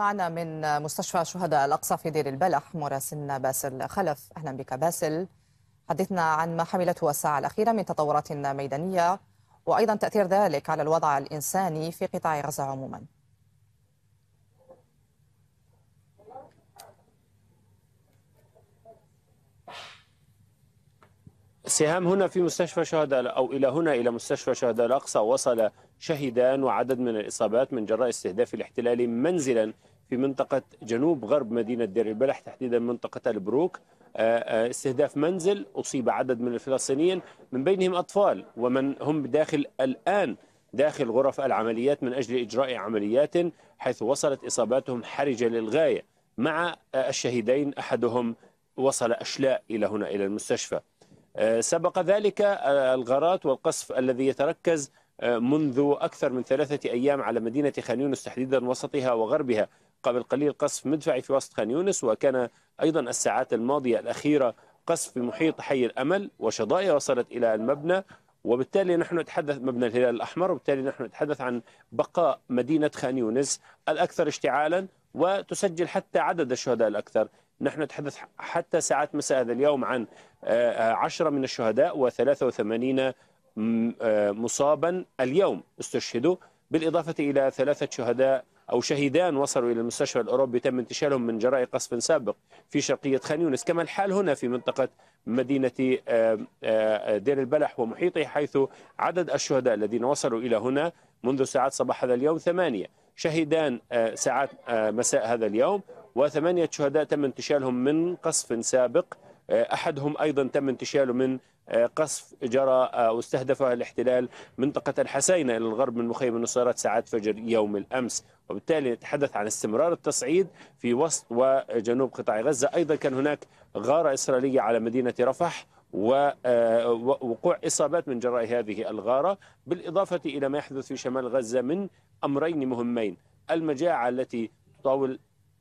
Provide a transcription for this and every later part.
معنا من مستشفى شهداء الأقصى في دير البلح مراسلنا باسل خلف أهلا بك باسل حدثنا عن ما حملته الساعة الأخيرة من تطورات ميدانية وأيضا تأثير ذلك على الوضع الإنساني في قطاع غزة عموما سهام هنا في مستشفى شهداء أو إلى هنا إلى مستشفى شهداء الأقصى وصل شهدان وعدد من الإصابات من جراء استهداف الاحتلال منزلا في منطقة جنوب غرب مدينة دير البلح تحديدا منطقة البروك آه، آه، استهداف منزل أصيب عدد من الفلسطينيين من بينهم أطفال ومن هم داخل الآن داخل غرف العمليات من أجل إجراء عمليات حيث وصلت إصاباتهم حرجة للغاية مع آه، الشهيدين أحدهم وصل أشلاء إلى هنا إلى المستشفى سبق ذلك الغارات والقصف الذي يتركز منذ أكثر من ثلاثة أيام على مدينة خان يونس تحديدا وسطها وغربها قبل قليل قصف مدفعي في وسط خان يونس وكان أيضا الساعات الماضية الأخيرة قصف في محيط حي الأمل وشظايا وصلت إلى المبنى وبالتالي نحن نتحدث مبنى الهلال الأحمر وبالتالي نحن نتحدث عن بقاء مدينة خان يونس الأكثر اشتعالا وتسجل حتى عدد الشهداء الأكثر نحن نتحدث حتى ساعات مساء هذا اليوم عن آه، آه، عشرة من الشهداء و83 آه، مصابا اليوم استشهدوا بالإضافة إلى ثلاثة شهداء أو شهيدان وصلوا إلى المستشفى الأوروبي تم انتشالهم من جراء قصف سابق في شرقية خان يونس كما الحال هنا في منطقة مدينة آه، آه، دير البلح ومحيطه حيث عدد الشهداء الذين وصلوا إلى هنا منذ ساعات صباح هذا اليوم ثمانية شهيدان آه، ساعات مساء هذا اليوم وثمانية شهداء تم انتشالهم من قصف سابق آه، أحدهم أيضا تم انتشاله من آه، قصف جرى أو آه، الاحتلال منطقة الحسينة إلى الغرب من مخيم النصيرات ساعات فجر يوم الأمس وبالتالي نتحدث عن استمرار التصعيد في وسط وجنوب قطاع غزة أيضا كان هناك غارة إسرائيلية على مدينة رفح ووقوع إصابات من جراء هذه الغارة بالإضافة إلى ما يحدث في شمال غزة من أمرين مهمين المجاعة التي تطاول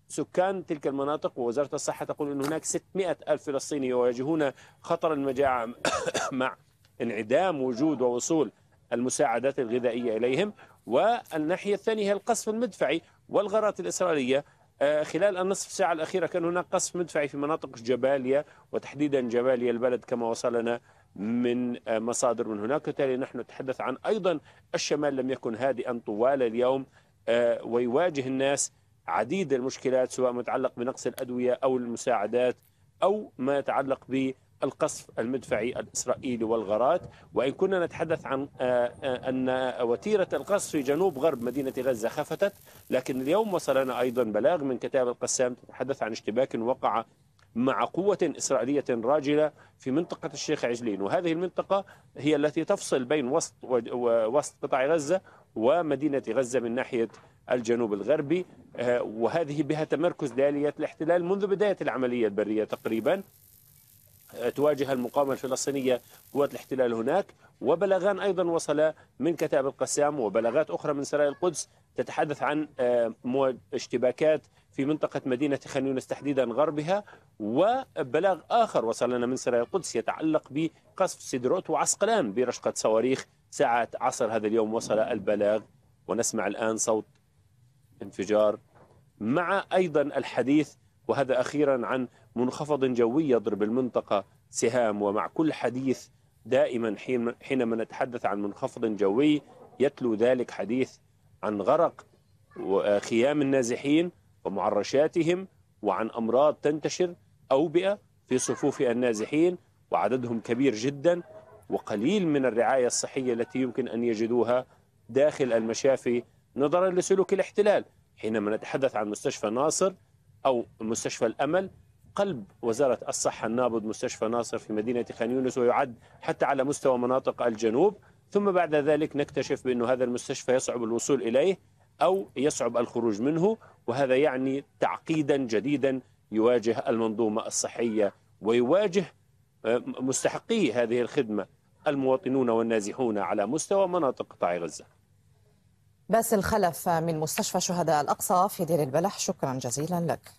سكان تلك المناطق ووزارة الصحة تقول أن هناك 600 ألف فلسطيني يواجهون خطر المجاعة مع انعدام وجود ووصول المساعدات الغذائية إليهم والناحية الثانية هي القصف المدفعي والغارات الإسرائيلية آه، خلال النصف ساعة الأخيرة كان هناك قصف مدفعي في مناطق جباليا وتحديدا جباليا البلد كما وصلنا من آه، مصادر من هناك وبالتالي نحن نتحدث عن أيضا الشمال لم يكن هادئا طوال اليوم آه، ويواجه الناس عديد المشكلات سواء متعلق بنقص الأدوية أو المساعدات أو ما يتعلق بالقصف المدفعي الإسرائيلي والغارات وإن كنا نتحدث عن آه، آه، أن وتيرة القصف في جنوب غرب مدينة غزة خفتت لكن اليوم وصلنا أيضا بلاغ من كتاب القسام تتحدث عن اشتباك وقع مع قوة إسرائيلية راجلة في منطقة الشيخ عجلين وهذه المنطقة هي التي تفصل بين وسط وسط قطاع غزة ومدينة غزة من ناحية الجنوب الغربي آه، وهذه بها تمركز دالية الاحتلال منذ بداية العملية البرية تقريبا تواجه المقاومة الفلسطينية قوات الاحتلال هناك وبلاغان أيضا وصل من كتائب القسام وبلاغات أخرى من سرايا القدس تتحدث عن آه، اشتباكات في منطقة مدينة خان يونس تحديدا غربها وبلاغ آخر وصلنا من سرايا القدس يتعلق بقصف سيدروت وعسقلان برشقة صواريخ ساعة عصر هذا اليوم وصل البلاغ ونسمع الآن صوت انفجار مع أيضا الحديث وهذا أخيرا عن منخفض جوي يضرب المنطقة سهام ومع كل حديث دائما حينما نتحدث عن منخفض جوي يتلو ذلك حديث عن غرق وخيام النازحين ومعرشاتهم وعن أمراض تنتشر أوبئة في صفوف النازحين وعددهم كبير جدا وقليل من الرعاية الصحية التي يمكن أن يجدوها داخل المشافي نظرا لسلوك الاحتلال حينما نتحدث عن مستشفى ناصر أو مستشفى الأمل قلب وزارة الصحة النابض مستشفى ناصر في مدينة خان يونس ويعد حتى على مستوى مناطق الجنوب ثم بعد ذلك نكتشف بأن هذا المستشفى يصعب الوصول إليه أو يصعب الخروج منه وهذا يعني تعقيدا جديدا يواجه المنظومة الصحية ويواجه آه، مستحقي هذه الخدمة المواطنون والنازحون على مستوى مناطق قطاع غزة باسل خلف من مستشفى شهداء الأقصى في دير البلح شكرا جزيلا لك